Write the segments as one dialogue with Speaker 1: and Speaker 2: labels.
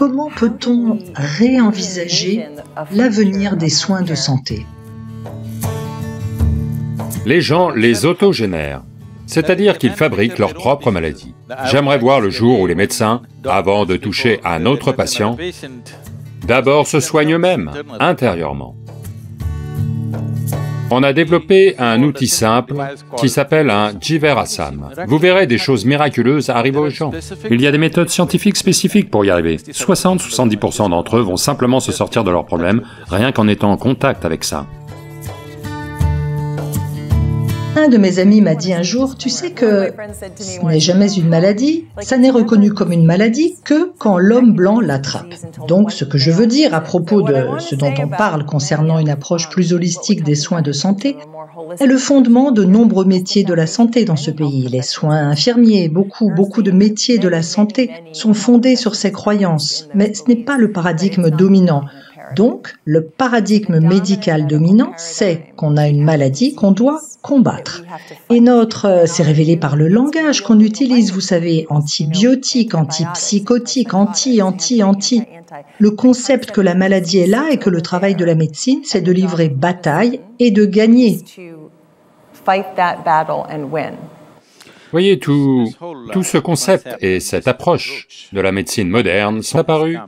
Speaker 1: comment peut-on réenvisager l'avenir des soins de santé
Speaker 2: Les gens les autogénèrent, c'est-à-dire qu'ils fabriquent leur propre maladie. J'aimerais voir le jour où les médecins, avant de toucher un autre patient, d'abord se soignent eux-mêmes, intérieurement. On a développé un outil simple qui s'appelle un jiverasam. Vous verrez des choses miraculeuses arriver aux gens. Il y a des méthodes scientifiques spécifiques pour y arriver. 60-70% d'entre eux vont simplement se sortir de leurs problèmes rien qu'en étant en contact avec ça.
Speaker 1: Un de mes amis m'a dit un jour, tu sais que ce n'est jamais une maladie, ça n'est reconnu comme une maladie que quand l'homme blanc l'attrape. Donc ce que je veux dire à propos de ce dont on parle concernant une approche plus holistique des soins de santé, est le fondement de nombreux métiers de la santé dans ce pays. Les soins infirmiers, beaucoup, beaucoup de métiers de la santé sont fondés sur ces croyances, mais ce n'est pas le paradigme dominant. Donc, le paradigme médical dominant, c'est qu'on a une maladie qu'on doit combattre. Et notre, euh, c'est révélé par le langage qu'on utilise, vous savez, antibiotiques, antipsychotiques, anti, anti, anti. Le concept que la maladie est là et que le travail de la médecine, c'est de livrer bataille et de gagner.
Speaker 2: Voyez, tout, tout ce concept et cette approche de la médecine moderne sont apparus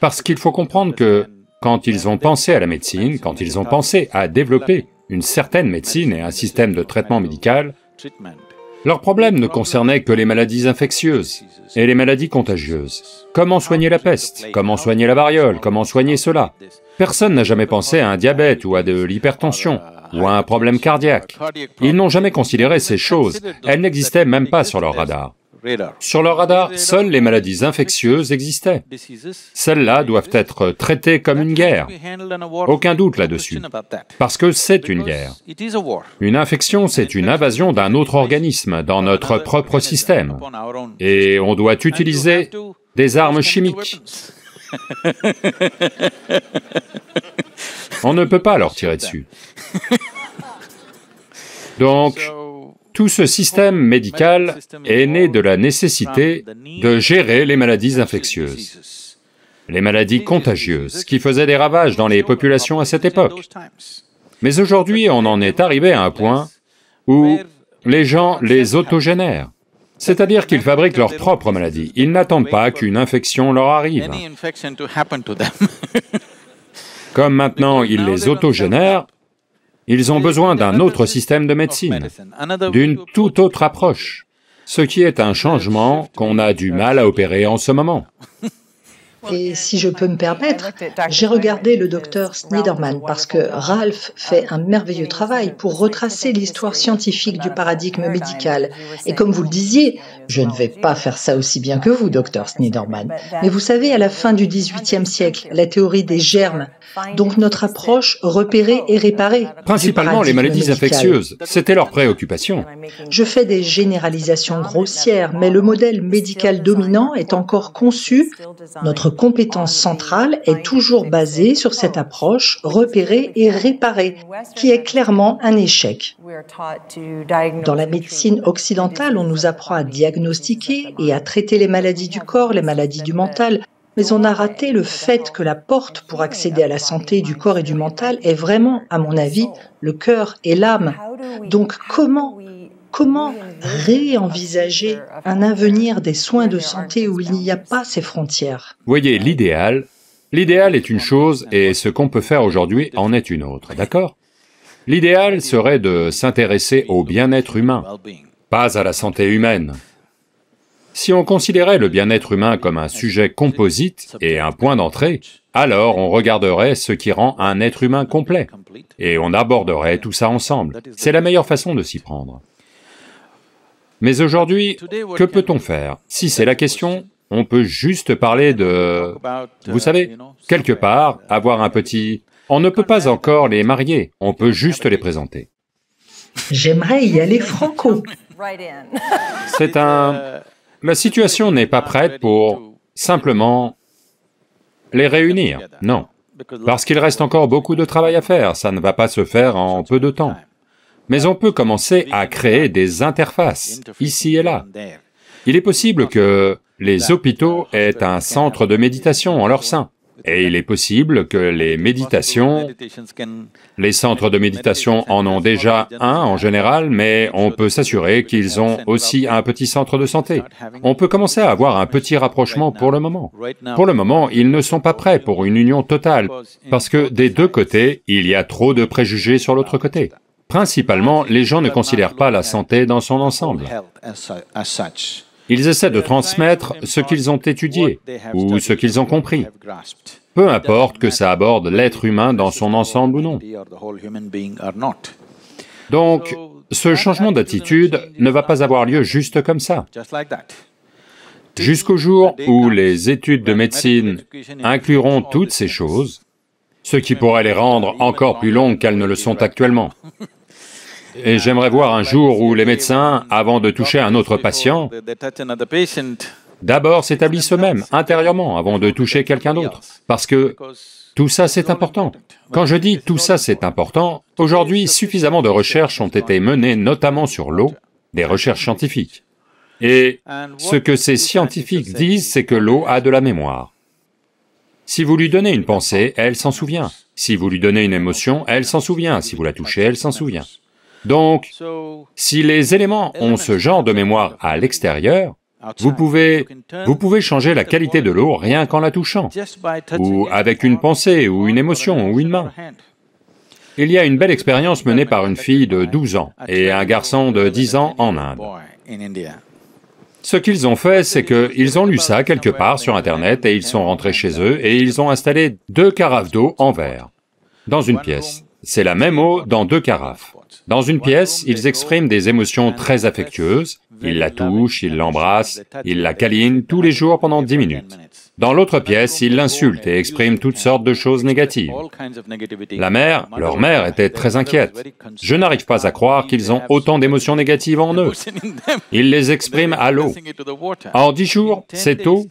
Speaker 2: parce qu'il faut comprendre que quand ils ont pensé à la médecine, quand ils ont pensé à développer une certaine médecine et un système de traitement médical, leur problème ne concernait que les maladies infectieuses et les maladies contagieuses. Comment soigner la peste Comment soigner la variole Comment soigner cela Personne n'a jamais pensé à un diabète ou à de l'hypertension ou à un problème cardiaque. Ils n'ont jamais considéré ces choses, elles n'existaient même pas sur leur radar. Sur le radar, seules les maladies infectieuses existaient. Celles-là doivent être traitées comme une guerre. Aucun doute là-dessus, parce que c'est une guerre. Une infection, c'est une invasion d'un autre organisme dans notre propre système, et on doit utiliser des armes chimiques. On ne peut pas leur tirer dessus. Donc, tout ce système médical est né de la nécessité de gérer les maladies infectieuses, les maladies contagieuses qui faisaient des ravages dans les populations à cette époque. Mais aujourd'hui, on en est arrivé à un point où les gens les autogénèrent. C'est-à-dire qu'ils fabriquent leurs propres maladies, ils n'attendent pas qu'une infection leur arrive. Comme maintenant ils les autogénèrent, ils ont besoin d'un autre système de médecine, d'une toute autre approche, ce qui est un changement qu'on a du mal à opérer en ce moment.
Speaker 1: Et si je peux me permettre, j'ai regardé le docteur Sniderman parce que Ralph fait un merveilleux travail pour retracer l'histoire scientifique du paradigme médical. Et comme vous le disiez, je ne vais pas faire ça aussi bien que vous, docteur Sniderman. Mais vous savez, à la fin du XVIIIe siècle, la théorie des germes, donc notre approche repérer et réparer. Principalement les maladies infectieuses,
Speaker 2: c'était leur préoccupation.
Speaker 1: Je fais des généralisations grossières, mais le modèle médical dominant est encore conçu, notre compétence centrale est toujours basée sur cette approche repérer et réparer, qui est clairement un échec. Dans la médecine occidentale, on nous apprend à diagnostiquer et à traiter les maladies du corps, les maladies du mental, mais on a raté le fait que la porte pour accéder à la santé du corps et du mental est vraiment, à mon avis, le cœur et l'âme. Donc comment Comment réenvisager un avenir des soins de santé où il n'y a pas ces frontières
Speaker 2: Voyez, l'idéal, l'idéal est une chose et ce qu'on peut faire aujourd'hui en est une autre, d'accord L'idéal serait de s'intéresser au bien-être humain, pas à la santé humaine. Si on considérait le bien-être humain comme un sujet composite et un point d'entrée, alors on regarderait ce qui rend un être humain complet, et on aborderait tout ça ensemble. C'est la meilleure façon de s'y prendre. Mais aujourd'hui, que peut-on faire Si c'est la question, on peut juste parler de... Vous uh, savez, quelque part, uh, avoir un petit... On ne peut pas encore les marier, on peut juste les présenter.
Speaker 1: J'aimerais y aller franco.
Speaker 2: C'est un... La uh, situation n'est pas prête pour simplement les réunir, non. Parce qu'il reste encore beaucoup de travail à faire, ça ne va pas se faire en peu de temps. Mais on peut commencer à créer des interfaces, ici et là. Il est possible que les hôpitaux aient un centre de méditation en leur sein, et il est possible que les méditations... Les centres de méditation en ont déjà un en général, mais on peut s'assurer qu'ils ont aussi un petit centre de santé. On peut commencer à avoir un petit rapprochement pour le moment. Pour le moment, ils ne sont pas prêts pour une union totale, parce que des deux côtés, il y a trop de préjugés sur l'autre côté. Principalement, les gens ne considèrent pas la santé dans son ensemble. Ils essaient de transmettre ce qu'ils ont étudié ou ce qu'ils ont compris, peu importe que ça aborde l'être humain dans son ensemble ou non. Donc, ce changement d'attitude ne va pas avoir lieu juste comme ça. Jusqu'au jour où les études de médecine incluront toutes ces choses, ce qui pourrait les rendre encore plus longues qu'elles ne le sont actuellement. Et j'aimerais voir un jour où les médecins, avant de toucher un autre patient, d'abord s'établissent eux-mêmes, intérieurement, avant de toucher quelqu'un d'autre, parce que tout ça c'est important. Quand je dis tout ça c'est important, aujourd'hui suffisamment de recherches ont été menées notamment sur l'eau, des recherches scientifiques. Et ce que ces scientifiques disent, c'est que l'eau a de la mémoire. Si vous lui donnez une pensée, elle s'en souvient. Si vous lui donnez une émotion, elle s'en souvient. Si vous la touchez, elle s'en souvient. Donc, si les éléments ont ce genre de mémoire à l'extérieur, vous pouvez, vous pouvez changer la qualité de l'eau rien qu'en la touchant, ou avec une pensée, ou une émotion, ou une main. Il y a une belle expérience menée par une fille de 12 ans et un garçon de 10 ans en Inde. Ce qu'ils ont fait, c'est qu'ils ont lu ça quelque part sur Internet et ils sont rentrés chez eux et ils ont installé deux carafes d'eau en verre dans une pièce. C'est la même eau dans deux carafes. Dans une pièce, ils expriment des émotions très affectueuses, ils la touchent, ils l'embrassent, ils la câlinent tous les jours pendant dix minutes. Dans l'autre pièce, ils l'insultent et expriment toutes sortes de choses négatives. La mère, leur mère, était très inquiète. Je n'arrive pas à croire qu'ils ont autant d'émotions négatives en eux. Ils les expriment à l'eau. En dix jours, cette eau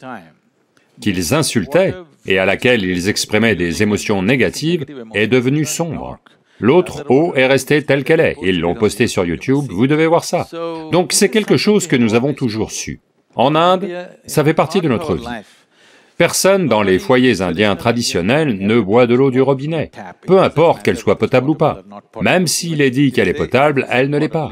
Speaker 2: qu'ils insultaient et à laquelle ils exprimaient des émotions négatives est devenue sombre. L'autre eau est restée telle qu'elle est. Ils l'ont postée sur YouTube, vous devez voir ça. Donc c'est quelque chose que nous avons toujours su. En Inde, ça fait partie de notre vie. Personne dans les foyers indiens traditionnels ne boit de l'eau du robinet, peu importe qu'elle soit potable ou pas. Même s'il est dit qu'elle est potable, elle ne l'est pas.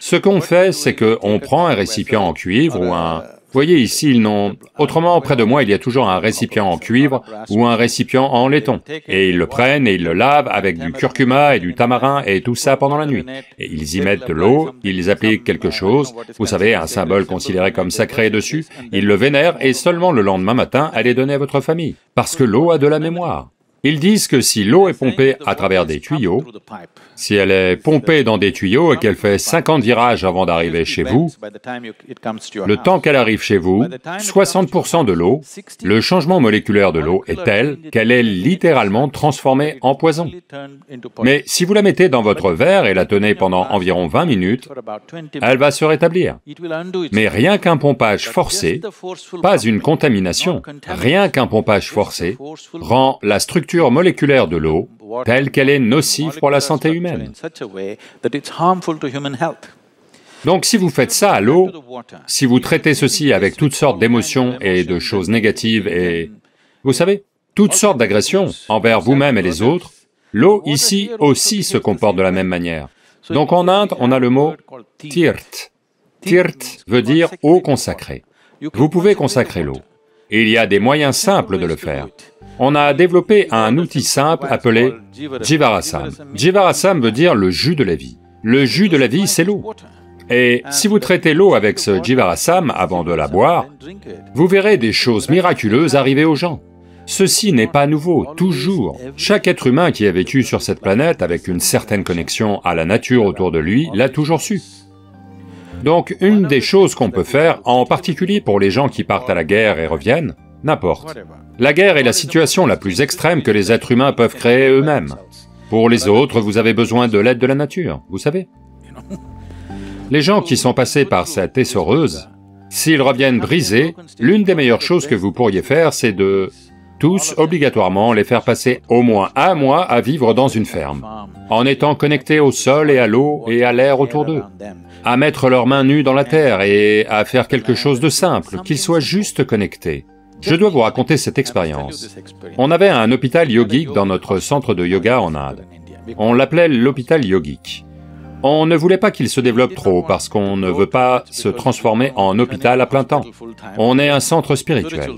Speaker 2: Ce qu'on fait, c'est qu'on prend un récipient en cuivre ou un voyez ici, ils n'ont... Autrement, près de moi, il y a toujours un récipient en cuivre ou un récipient en laiton. Et ils le prennent et ils le lavent avec du curcuma et du tamarin et tout ça pendant la nuit. Et ils y mettent de l'eau, ils appliquent quelque chose, vous savez, un symbole considéré comme sacré dessus, ils le vénèrent et seulement le lendemain matin, allez donner à votre famille. Parce que l'eau a de la mémoire. Ils disent que si l'eau est pompée à travers des tuyaux, si elle est pompée dans des tuyaux et qu'elle fait 50 virages avant d'arriver chez vous, le temps qu'elle arrive chez vous, 60% de l'eau, le changement moléculaire de l'eau est tel qu'elle est littéralement transformée en poison. Mais si vous la mettez dans votre verre et la tenez pendant environ 20 minutes, elle va se rétablir. Mais rien qu'un pompage forcé, pas une contamination, rien qu'un pompage forcé rend la structure moléculaire de l'eau telle qu'elle est nocive pour la santé humaine. Donc si vous faites ça à l'eau, si vous traitez ceci avec toutes sortes d'émotions et de choses négatives et... Vous savez, toutes sortes d'agressions envers vous-même et les autres, l'eau ici aussi se comporte de la même manière. Donc en Inde, on a le mot tirt. Tirt veut dire eau consacrée. Vous pouvez consacrer l'eau. Il y a des moyens simples de le faire. On a développé un outil simple appelé Jivarasam. Jivarasam veut dire le jus de la vie. Le jus de la vie, c'est l'eau. Et si vous traitez l'eau avec ce Jivarasam avant de la boire, vous verrez des choses miraculeuses arriver aux gens. Ceci n'est pas nouveau, toujours. Chaque être humain qui a vécu sur cette planète avec une certaine connexion à la nature autour de lui l'a toujours su. Donc une des choses qu'on peut faire, en particulier pour les gens qui partent à la guerre et reviennent, n'importe. La guerre est la situation la plus extrême que les êtres humains peuvent créer eux-mêmes. Pour les autres, vous avez besoin de l'aide de la nature, vous savez. Les gens qui sont passés par cette essoreuse, s'ils reviennent brisés, l'une des meilleures choses que vous pourriez faire, c'est de tous obligatoirement les faire passer au moins un mois à vivre dans une ferme, en étant connectés au sol et à l'eau et à l'air autour d'eux, à mettre leurs mains nues dans la terre et à faire quelque chose de simple, qu'ils soient juste connectés. Je dois vous raconter cette expérience. On avait un hôpital yogique dans notre centre de yoga en Inde. On l'appelait l'hôpital yogique. On ne voulait pas qu'il se développe trop parce qu'on ne veut pas se transformer en hôpital à plein temps. On est un centre spirituel.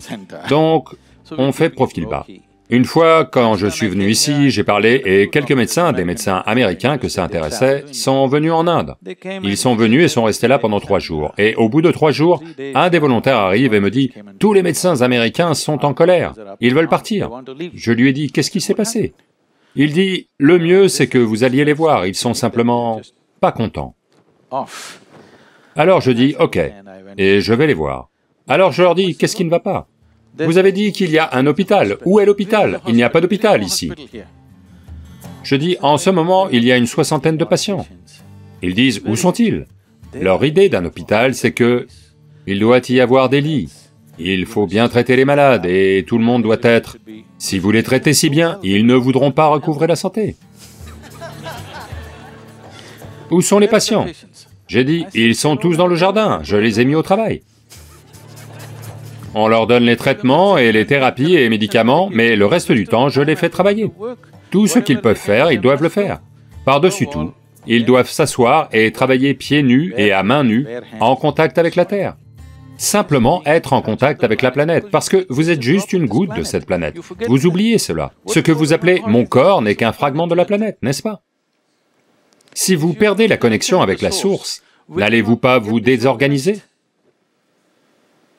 Speaker 2: Donc, on fait profil bas. Une fois, quand je suis venu ici, j'ai parlé et quelques médecins, des médecins américains que ça intéressait, sont venus en Inde. Ils sont venus et sont restés là pendant trois jours. Et au bout de trois jours, un des volontaires arrive et me dit, « Tous les médecins américains sont en colère, ils veulent partir. » Je lui ai dit, « Qu'est-ce qui s'est passé ?» Il dit, « Le mieux, c'est que vous alliez les voir, ils sont simplement pas contents. » Alors je dis, « Ok, et je vais les voir. » Alors je leur dis, « Qu'est-ce qui ne va pas ?» Vous avez dit qu'il y a un hôpital. Où est l'hôpital Il n'y a pas d'hôpital ici. Je dis, en ce moment, il y a une soixantaine de patients. Ils disent, où sont-ils Leur idée d'un hôpital, c'est que... il doit y avoir des lits, il faut bien traiter les malades, et tout le monde doit être... Si vous les traitez si bien, ils ne voudront pas recouvrer la santé. Où sont les patients J'ai dit, ils sont tous dans le jardin, je les ai mis au travail. On leur donne les traitements et les thérapies et médicaments, mais le reste du temps, je les fais travailler. Tout ce qu'ils peuvent faire, ils doivent le faire. Par-dessus tout, ils doivent s'asseoir et travailler pieds nus et à mains nues, en contact avec la Terre. Simplement être en contact avec la planète, parce que vous êtes juste une goutte de cette planète. Vous oubliez cela. Ce que vous appelez « mon corps » n'est qu'un fragment de la planète, n'est-ce pas Si vous perdez la connexion avec la source, n'allez-vous pas vous désorganiser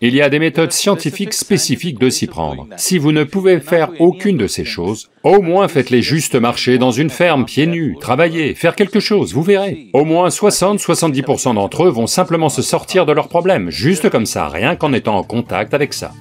Speaker 2: il y a des méthodes scientifiques spécifiques de s'y prendre. Si vous ne pouvez faire aucune de ces choses, au moins faites-les juste marcher dans une ferme, pieds nus, travailler, faire quelque chose, vous verrez. Au moins 60-70% d'entre eux vont simplement se sortir de leurs problèmes, juste comme ça, rien qu'en étant en contact avec ça.